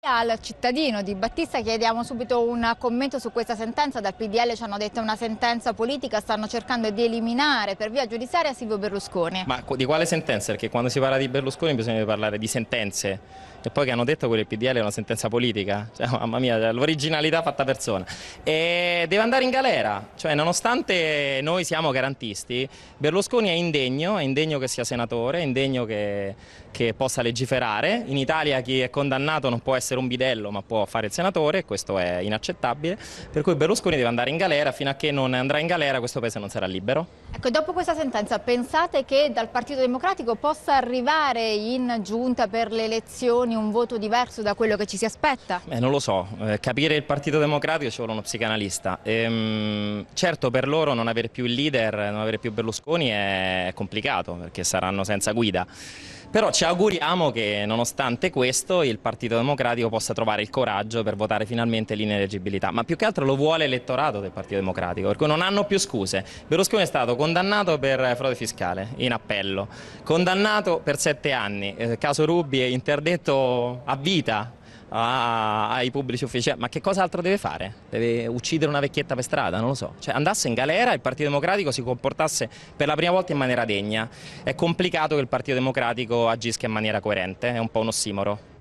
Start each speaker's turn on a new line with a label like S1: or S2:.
S1: Al cittadino di Battista chiediamo subito un commento su questa sentenza, dal PDL ci hanno detto una sentenza politica, stanno cercando di eliminare per via giudiziaria Silvio Berlusconi.
S2: Ma di quale sentenza? Perché quando si parla di Berlusconi bisogna parlare di sentenze e poi che hanno detto che il PDL è una sentenza politica, cioè, mamma mia, l'originalità fatta persona. E deve andare in galera, cioè nonostante noi siamo garantisti, Berlusconi è indegno, è indegno che sia senatore, è indegno che, che possa legiferare, in Italia chi è condannato non può essere essere un bidello ma può fare il senatore, questo è inaccettabile, per cui Berlusconi deve andare in galera, fino a che non andrà in galera questo paese non sarà libero.
S1: Ecco, dopo questa sentenza pensate che dal Partito Democratico possa arrivare in giunta per le elezioni un voto diverso da quello che ci si aspetta? Beh, non
S2: lo so, eh, capire il Partito Democratico ci vuole uno psicanalista. Ehm, certo per loro non avere più il leader, non avere più Berlusconi è complicato perché saranno senza guida. Però ci auguriamo che nonostante questo il Partito Democratico possa trovare il coraggio per votare finalmente l'ineleggibilità, ma più che altro lo vuole l'elettorato del Partito Democratico, per cui non hanno più scuse. Berlusconi è stato condannato per eh, frode fiscale in appello, condannato per sette anni, eh, caso Rubbi è interdetto a vita a, ai pubblici ufficiali, ma che cosa altro deve fare? Deve uccidere una vecchietta per strada, non lo so. Cioè andasse in galera e il Partito Democratico si comportasse per la prima volta in maniera degna. È complicato che il Partito Democratico agisca in maniera coerente, è un po' un ossimoro.